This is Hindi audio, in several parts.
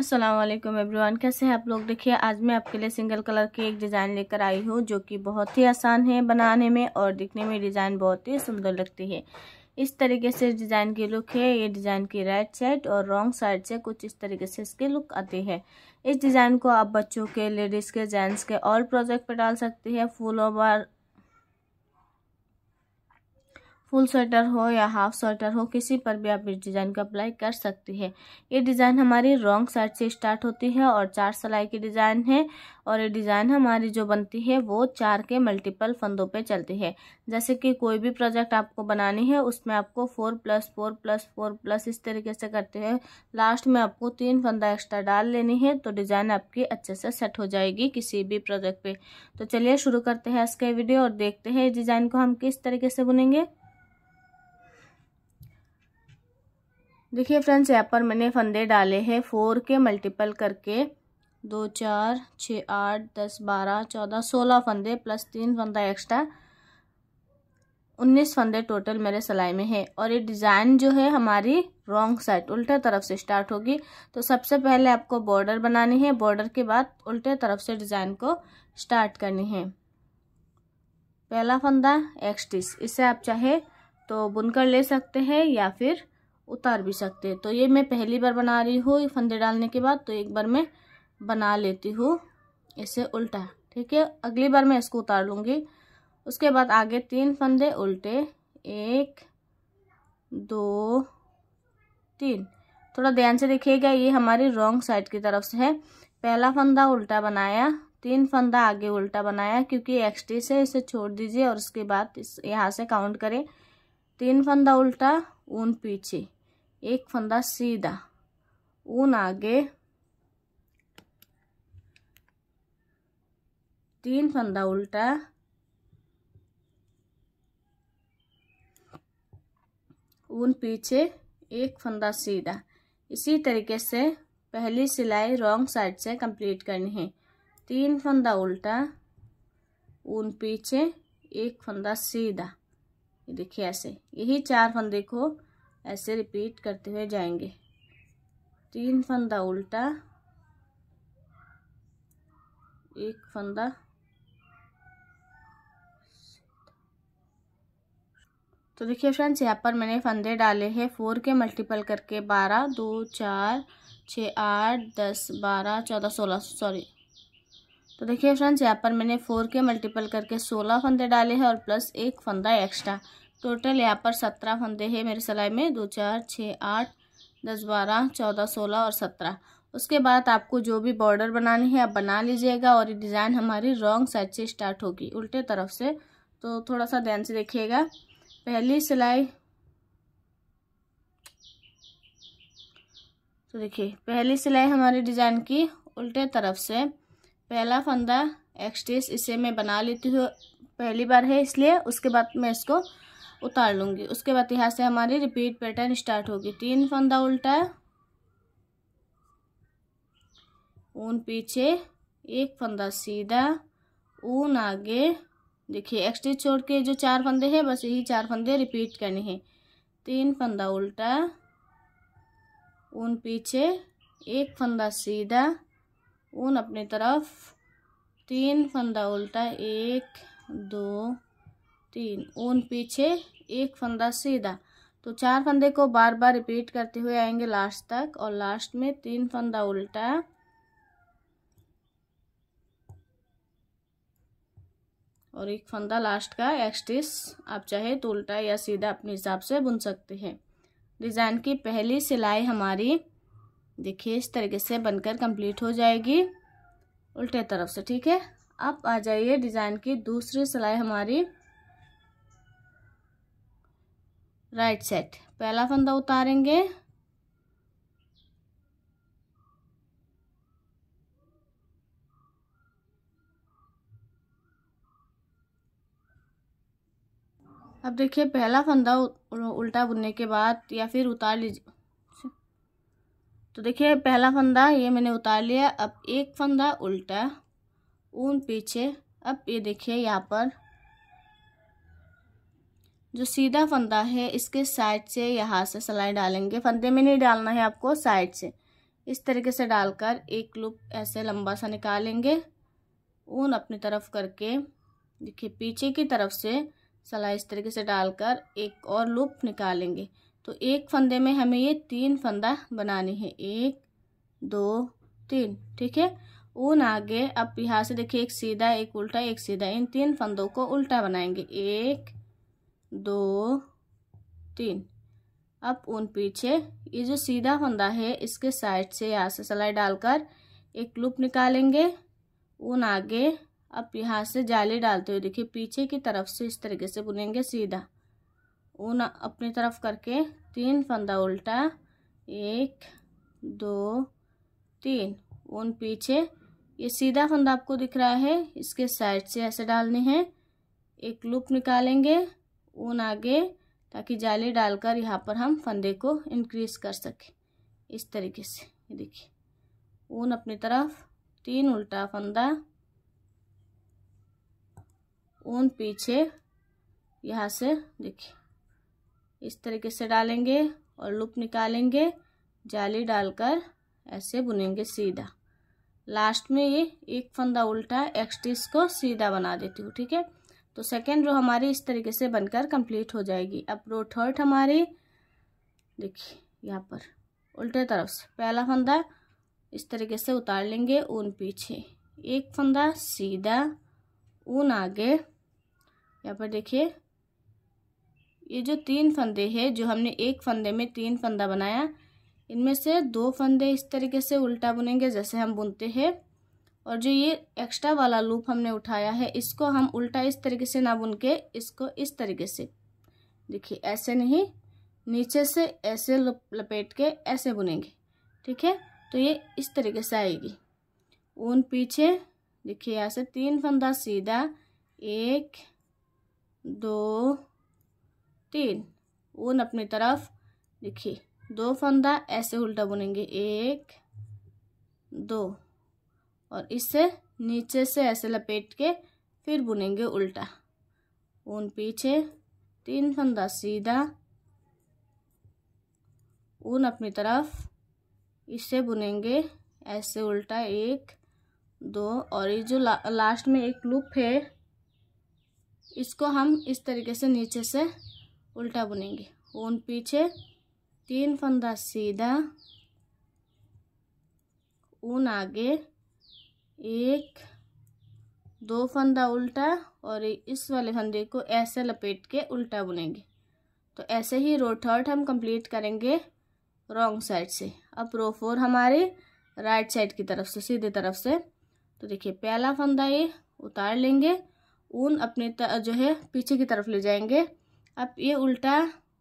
वालेकुम एवरीवन कैसे हैं आप लोग देखिए आज मैं आपके लिए सिंगल कलर की एक डिज़ाइन लेकर आई हूँ जो कि बहुत ही आसान है बनाने में और दिखने में डिज़ाइन बहुत ही सुंदर लगती है इस तरीके से डिज़ाइन की लुक है ये डिज़ाइन की राइट साइड और रॉन्ग साइड से कुछ इस तरीके से इसके लुक आते हैं इस डिज़ाइन को आप बच्चों के लेडीज़ के जेंट्स के और प्रोजेक्ट पर डाल सकते हैं फूलों ओवर फुल स्वेटर हो या हाफ स्वेटर हो किसी पर भी आप इस डिज़ाइन को अप्लाई कर सकती है ये डिज़ाइन हमारी रॉन्ग साइड से स्टार्ट होती है और चार सिलाई की डिज़ाइन है और ये डिज़ाइन हमारी जो बनती है वो चार के मल्टीपल फंदों पे चलती है जैसे कि कोई भी प्रोजेक्ट आपको बनानी है उसमें आपको four plus four plus four plus इस तरीके से करते हैं लास्ट में आपको तीन फंदा एक्स्ट्रा डाल लेनी है तो डिज़ाइन आपकी अच्छे से सेट हो जाएगी किसी भी प्रोजेक्ट पर तो चलिए शुरू करते हैं इसके वीडियो और देखते हैं डिज़ाइन को हम किस तरीके से बुनेंगे देखिए फ्रेंड्स यहाँ पर मैंने फंदे डाले हैं फोर के मल्टीपल करके दो चार छः आठ दस बारह चौदह सोलह फंदे प्लस तीन फंदा एक्स्ट्रा उन्नीस फंदे टोटल मेरे सिलाई में है और ये डिज़ाइन जो है हमारी रॉन्ग साइड उल्टे तरफ से स्टार्ट होगी तो सबसे पहले आपको बॉर्डर बनानी है बॉर्डर के बाद उल्टे तरफ से डिज़ाइन को स्टार्ट करनी है पहला फंदा एक्सटिच इसे आप चाहे तो बुनकर ले सकते हैं या फिर उतार भी सकते हैं तो ये मैं पहली बार बना रही हूँ फंदे डालने के बाद तो एक बार मैं बना लेती हूँ इसे उल्टा ठीक है अगली बार मैं इसको उतार लूँगी उसके बाद आगे तीन फंदे उल्टे एक दो तीन थोड़ा ध्यान से देखिएगा ये हमारी रॉन्ग साइड की तरफ से है पहला फंदा उल्टा बनाया तीन फंदा आगे उल्टा बनाया क्योंकि एक्सटी से इसे छोड़ दीजिए और उसके बाद इस यहाँ से काउंट करें तीन फंदा उल्टा ऊन पीछे एक फंदा सीधा ऊन आगे तीन फंदा उल्टा ऊन पीछे एक फंदा सीधा इसी तरीके से पहली सिलाई रॉन्ग साइड से कंप्लीट करनी है तीन फंदा उल्टा ऊन पीछे एक फंदा सीधा देखिए ऐसे यही चार फंदे को ऐसे रिपीट करते हुए जाएंगे तीन फंदा उल्टा एक फंदा तो देखिए फ्रेंड्स यहाँ पर मैंने फंदे डाले हैं फोर के मल्टीपल करके बारह दो चार छः आठ दस बारह चौदह सोलह सॉरी तो देखिए फ्रेंड्स यहाँ पर मैंने फोर के मल्टीपल करके सोलह फंदे डाले हैं और प्लस एक फंदा एक्स्ट्रा टोटल यहाँ पर सत्रह फंदे हैं मेरे सिलाई में दो चार छः आठ दस बारह चौदह सोलह और सत्रह उसके बाद आपको जो भी बॉर्डर बनानी है आप बना लीजिएगा और ये डिज़ाइन हमारी रॉन्ग साइड से स्टार्ट होगी उल्टे तरफ से तो थोड़ा सा ध्यान से देखिएगा पहली सिलाई तो देखिए पहली सिलाई हमारी डिज़ाइन की उल्टे तरफ से पहला फंदा एक्सटेस इसे मैं बना लेती हूँ पहली बार है इसलिए उसके बाद मैं इसको उतार लूँगी उसके बाद यहाँ से हमारी रिपीट पैटर्न स्टार्ट होगी तीन फंदा उल्टा ऊन पीछे एक फंदा सीधा ऊन आगे देखिए एक्स्ट्री छोड़ के जो चार फंदे हैं बस यही चार फंदे रिपीट करने हैं तीन फंदा उल्टा ऊन पीछे एक फंदा सीधा ऊन अपनी तरफ तीन फंदा उल्टा एक दो तीन ऊन पीछे एक फंदा सीधा तो चार फंदे को बार बार रिपीट करते हुए आएंगे लास्ट तक और लास्ट में तीन फंदा उल्टा और एक फंदा लास्ट का एक्सटिस आप चाहे तो उल्टा या सीधा अपने हिसाब से बुन सकते हैं डिज़ाइन की पहली सिलाई हमारी देखिए इस तरीके से बनकर कंप्लीट हो जाएगी उल्टे तरफ से ठीक है अब आ जाइए डिज़ाइन की दूसरी सिलाई हमारी राइट सेट पहला फंदा उतारेंगे अब देखिए पहला फंदा उल्टा बुनने के बाद या फिर उतार लीजिए तो देखिए पहला फंदा ये मैंने उतार लिया अब एक फंदा उल्टा ऊन पीछे अब ये देखिए यहाँ पर जो सीधा फंदा है इसके साइड से यहाँ से सलाई डालेंगे फंदे में नहीं डालना है आपको साइड से इस तरीके से डालकर एक लूप ऐसे लंबा सा निकालेंगे ऊन अपनी तरफ करके देखिए पीछे की तरफ से सलाई इस तरीके से डालकर एक और लूप निकालेंगे तो एक फंदे में हमें ये तीन फंदा बनाने हैं एक दो तीन ठीक है ऊन आगे अब यहाँ से देखिए एक सीधा एक उल्टा एक सीधा इन तीन फंदों को उल्टा बनाएंगे एक दो तीन अब उन पीछे ये जो सीधा फंदा है इसके साइड से यहाँ से सलाई डालकर एक लूप निकालेंगे ऊन आगे अब यहाँ से जाली डालते हुए देखिए पीछे की तरफ से इस तरीके से बुनेंगे सीधा ऊन अपनी तरफ करके तीन फंदा उल्टा एक दो तीन ऊन पीछे ये सीधा फंदा आपको दिख रहा है इसके साइड से ऐसे डालने हैं एक लूप निकालेंगे ऊन आगे ताकि जाली डालकर यहाँ पर हम फंदे को इंक्रीज कर सकें इस तरीके से ये देखिए ऊन अपनी तरफ तीन उल्टा फंदा ऊन पीछे यहाँ से देखिए इस तरीके से डालेंगे और लूप निकालेंगे जाली डालकर ऐसे बुनेंगे सीधा लास्ट में ये एक फंदा उल्टा एक्सटिस को सीधा बना देती हूँ ठीक है तो सेकेंड रो हमारी इस तरीके से बनकर कंप्लीट हो जाएगी अब रो थर्ड हमारी देखिए यहाँ पर उल्टे तरफ से पहला फंदा इस तरीके से उतार लेंगे ऊन पीछे एक फंदा सीधा ऊन आगे यहाँ पर देखिए ये जो तीन फंदे हैं जो हमने एक फंदे में तीन फंदा बनाया इनमें से दो फंदे इस तरीके से उल्टा बुनेंगे जैसे हम बुनते हैं और जो ये एक्स्ट्रा वाला लूप हमने उठाया है इसको हम उल्टा इस तरीके से ना बुन के इसको इस तरीके से देखिए ऐसे नहीं नीचे से ऐसे लपेट के ऐसे बुनेंगे ठीक है तो ये इस तरीके से आएगी ऊन पीछे देखिए यहाँ से तीन फंदा सीधा एक दो तीन ऊन अपनी तरफ देखिए दो फंदा ऐसे उल्टा बुनेंगे एक दो और इसे नीचे से ऐसे लपेट के फिर बुनेंगे उल्टा ऊन पीछे तीन फंदा सीधा ऊन अपनी तरफ इसे बुनेंगे ऐसे उल्टा एक दो और ये जो ला, लास्ट में एक लूप है इसको हम इस तरीके से नीचे से उल्टा बुनेंगे ऊन पीछे तीन फंदा सीधा ऊन आगे एक दो फंदा उल्टा और इस वाले फंदे को ऐसे लपेट के उल्टा बुनेंगे तो ऐसे ही रो थर्ड हम कंप्लीट करेंगे रॉन्ग साइड से अब रो फोर हमारे राइट साइड की तरफ से सीधे तरफ से तो देखिए पहला फंदा ये उतार लेंगे ऊन अपने जो है पीछे की तरफ ले जाएंगे अब ये उल्टा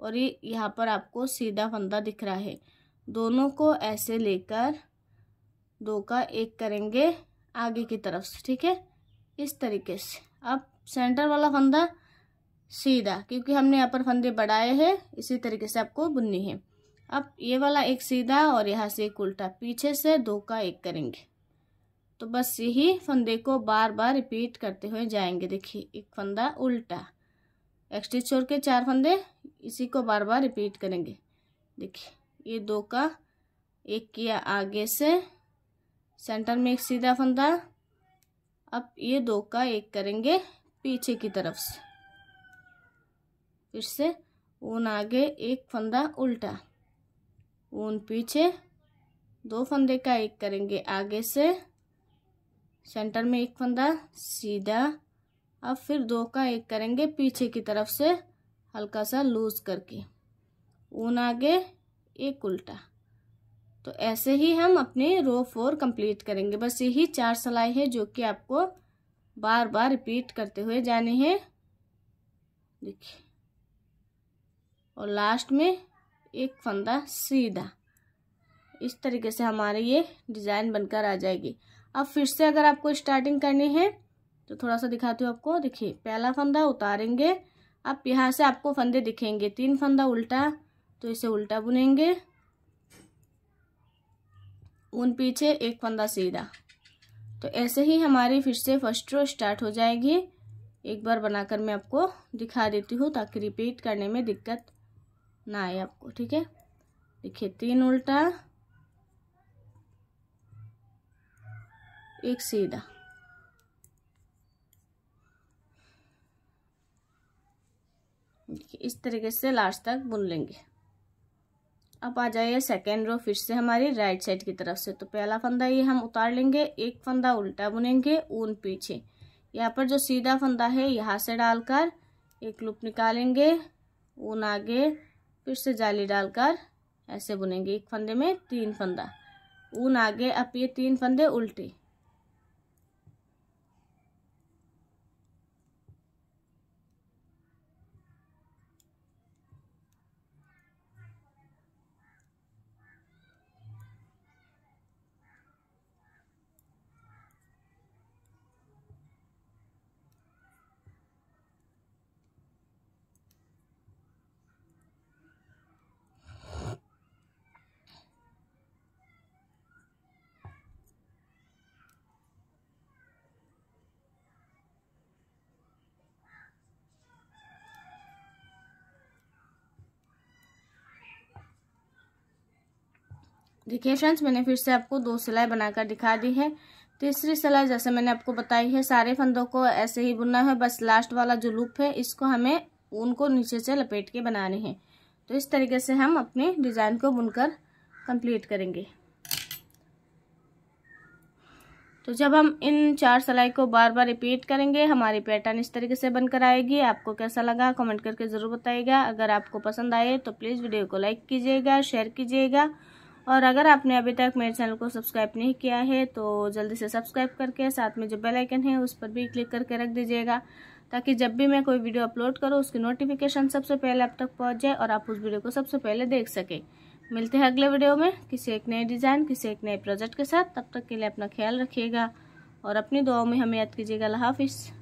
और ये यहाँ पर आपको सीधा फंदा दिख रहा है दोनों को ऐसे लेकर दो का एक करेंगे आगे की तरफ से ठीक है इस तरीके से अब सेंटर वाला फंदा सीधा क्योंकि हमने यहाँ पर फंदे बढ़ाए हैं इसी तरीके से आपको बुननी है अब ये वाला एक सीधा और यहाँ से एक उल्टा पीछे से दो का एक करेंगे तो बस यही फंदे को बार बार रिपीट करते हुए जाएंगे देखिए एक फंदा उल्टा एक्स्ट्री छोड़ के चार फंदे इसी को बार बार रिपीट करेंगे देखिए ये दो का एक किया आगे से सेंटर में एक सीधा फंदा अब ये दो का एक करेंगे पीछे की तरफ से फिर से ऊन आगे एक फंदा उल्टा ऊन पीछे दो फंदे का एक करेंगे आगे से सेंटर में एक फंदा सीधा अब फिर दो का एक करेंगे पीछे की तरफ से हल्का सा लूज करके ऊन आगे एक उल्टा तो ऐसे ही हम अपने रो फोर कंप्लीट करेंगे बस यही चार सलाई है जो कि आपको बार बार रिपीट करते हुए जाने हैं देखिए और लास्ट में एक फंदा सीधा इस तरीके से हमारे ये डिज़ाइन बनकर आ जाएगी अब फिर से अगर आपको स्टार्टिंग करनी है तो थोड़ा सा दिखाती हूँ आपको देखिए पहला फंदा उतारेंगे अब यहाँ से आपको फंदे दिखेंगे तीन फंदा उल्टा तो इसे उल्टा बुनेंगे ऊन पीछे एक फंदा सीधा तो ऐसे ही हमारी फिर से फर्स्ट रो स्टार्ट हो जाएगी एक बार बनाकर मैं आपको दिखा देती हूँ ताकि रिपीट करने में दिक्कत ना आए आपको ठीक है देखिए तीन उल्टा एक सीधा इस तरीके से लास्ट तक बुन लेंगे अब आ जाइए सेकेंड रो फिर से हमारी राइट साइड की तरफ से तो पहला फंदा ये हम उतार लेंगे एक फंदा उल्टा बुनेंगे ऊन पीछे यहाँ पर जो सीधा फंदा है यहाँ से डालकर एक लूप निकालेंगे ऊन आगे फिर से जाली डालकर ऐसे बुनेंगे एक फंदे में तीन फंदा ऊन आगे अब ये तीन फंदे उल्टे देखिए फ्रेंड्स मैंने फिर से आपको दो सिलाई बनाकर दिखा दी है तीसरी सिलाई जैसे मैंने आपको बताई है सारे फंदों को ऐसे ही बुनना है बस लास्ट वाला जो लूप है इसको हमें ऊन को नीचे से लपेट के बनाने हैं तो इस तरीके से हम अपने डिज़ाइन को बुनकर कंप्लीट करेंगे तो जब हम इन चार सिलाई को बार बार रिपीट करेंगे हमारी पैटर्न इस तरीके से बनकर आएगी आपको कैसा लगा कमेंट करके ज़रूर बताइएगा अगर आपको पसंद आए तो प्लीज़ वीडियो को लाइक कीजिएगा शेयर कीजिएगा और अगर आपने अभी तक मेरे चैनल को सब्सक्राइब नहीं किया है तो जल्दी से सब्सक्राइब करके साथ में जो बेल आइकन है उस पर भी क्लिक करके रख दीजिएगा ताकि जब भी मैं कोई वीडियो अपलोड करूँ उसकी नोटिफिकेशन सबसे पहले आप तक पहुँच जाए और आप उस वीडियो को सबसे पहले देख सकें मिलते हैं अगले वीडियो में किसी एक नए डिज़ाइन किसी एक नए प्रोजेक्ट के साथ तब तक के लिए अपना ख्याल रखिएगा और अपनी दुआओं में हमें याद कीजिएगा हाफिज़